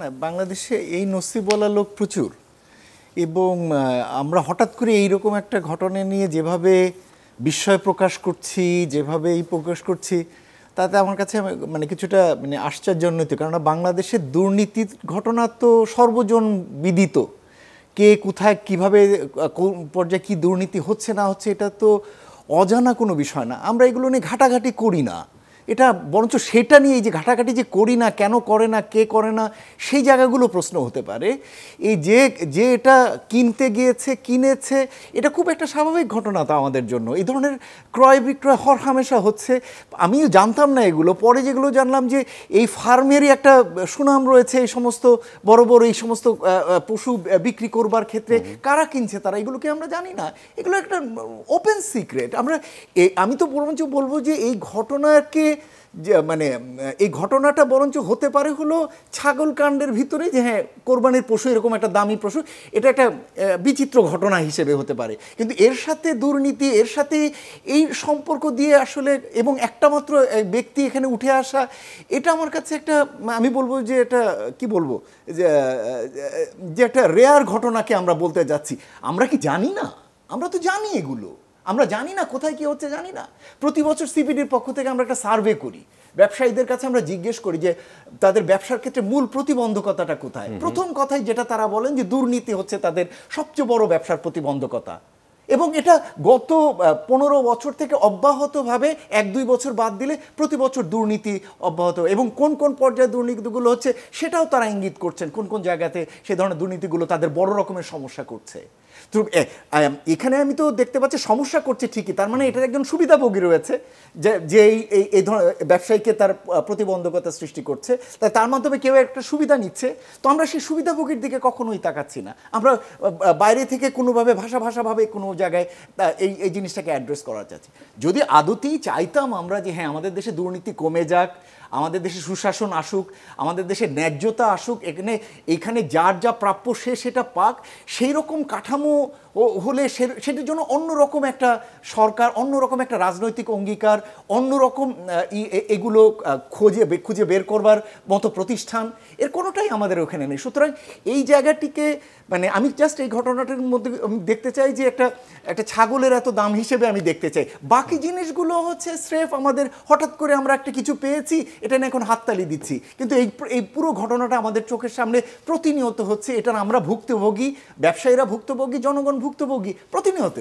না বাংলাদেশে এই নসিবওয়ালা লোক প্রচুর এবং আমরা হঠাৎ করে এইরকম একটা ঘটনা নিয়ে যেভাবে বিস্ময় প্রকাশ করছি যেভাবে এই প্রকাশ করছি তাতে আমার কাছে মানে কিছুটা মানে আশ্চর্যজনিত কেননা বাংলাদেশে দুর্নীতির ঘটনা তো সর্বজন বিদিত কে কোথায় কিভাবে কোন পর্যায়ে কী দুর্নীতি হচ্ছে না হচ্ছে এটা তো অজানা কোনো বিষয় না আমরা এগুলো নিয়ে ঘাটাঘাটি করি না এটা বরঞ্চ সেটা নিয়ে এই যে ঘাটাঘাটি যে করি না কেন করে না কে করে না সেই জায়গাগুলো প্রশ্ন হতে পারে এই যে যে এটা কিনতে গিয়েছে কিনেছে এটা খুব একটা স্বাভাবিক ঘটনা তো আমাদের জন্য এই ধরনের ক্রয় বিক্রয় হর হামেশা হচ্ছে আমিও জানতাম না এগুলো পরে যেগুলো জানলাম যে এই ফার্মেরই একটা সুনাম রয়েছে এই সমস্ত বড় বড় এই সমস্ত পশু বিক্রি করবার ক্ষেত্রে কারা কিনছে তারা এগুলোকে আমরা জানি না এগুলো একটা ওপেন সিক্রেট আমরা আমি তো বরঞ্চ বলবো যে এই ঘটনাকে যে মানে এই ঘটনাটা বরঞ্চ হতে পারে হলো ছাগল কাণ্ডের ভিতরে যে হ্যাঁ কোরবানির পশু এরকম একটা দামি পশু এটা একটা বিচিত্র ঘটনা হিসেবে হতে পারে কিন্তু এর সাথে দুর্নীতি এর সাথে এই সম্পর্ক দিয়ে আসলে এবং একটা মাত্র ব্যক্তি এখানে উঠে আসা এটা আমার কাছে একটা আমি বলবো যে এটা কি বলবো যে একটা রেয়ার ঘটনাকে আমরা বলতে যাচ্ছি আমরা কি জানি না আমরা তো জানি এগুলো আমরা জানি না কোথায় কি হচ্ছে জানি না প্রতি বছর সিপিডির পক্ষ থেকে আমরা একটা সার্ভে করি ব্যবসায়ীদের কাছে আমরা জিজ্ঞেস করি যে তাদের ব্যবসার ক্ষেত্রে মূল প্রতিবন্ধকতাটা কোথায় প্রথম কথাই যেটা তারা বলেন যে দুর্নীতি হচ্ছে তাদের সবচেয়ে বড় ব্যবসার প্রতিবন্ধকতা এবং এটা গত পনেরো বছর থেকে অব্যাহতভাবে এক দুই বছর বাদ দিলে প্রতি বছর দুর্নীতি অব্যাহত এবং কোন কোন পর্যায়ে দুর্নীতিগুলো হচ্ছে সেটাও তারা ইঙ্গিত করছেন কোন কোন জায়গাতে সে ধরনের দুর্নীতিগুলো তাদের বড় রকমের সমস্যা করছে তো এখানে আমি তো দেখতে পাচ্ছি সমস্যা করছে ঠিকই তার মানে এটার একজন সুবিধাভোগী রয়েছে যে যে এই এই ধরনের ব্যবসায়ীকে তার প্রতিবন্ধকতা সৃষ্টি করছে তাই তার মাধ্যমে কেউ একটা সুবিধা নিচ্ছে তো আমরা সেই সুবিধাভোগীর দিকে কখনোই তাকাচ্ছি না আমরা বাইরে থেকে কোনোভাবে ভাষা ভাষাভাবে কোনো জায়গায় এই এই জিনিসটাকে অ্যাড্রেস করা যাচ্ছে যদি আদতেই চাইতাম আমরা যে হ্যাঁ আমাদের দেশে দুর্নীতি কমে যাক আমাদের দেশে সুশাসন আসুক আমাদের দেশে ন্যায্যতা আসুক এখানে এখানে যার যা প্রাপ্য সে সেটা পাক সেই রকম কাঠামো হলে সেটার জন্য অন্যরকম একটা সরকার অন্যরকম একটা রাজনৈতিক অঙ্গীকার অন্যরকম এগুলো খোঁজে খুঁজে বের করবার মতো প্রতিষ্ঠান এর কোনোটাই আমাদের ওখানে নেই সুতরাং এই জায়গাটিকে মানে আমি জাস্ট এই ঘটনাটার মধ্যে আমি দেখতে চাই যে একটা একটা ছাগলের এত দাম হিসেবে আমি দেখতে চাই বাকি জিনিসগুলো হচ্ছে স্রেফ আমাদের হঠাৎ করে আমরা একটা কিছু পেয়েছি এটা নিয়ে এখন হাততালি দিচ্ছি কিন্তু এই এই পুরো ঘটনাটা আমাদের চোখের সামনে প্রতিনিয়ত হচ্ছে এটা আমরা ভুক্তভোগী ব্যবসায়ীরা ভুক্তভোগী জনগণ ভুক্তভোগী প্রতিনিয়ত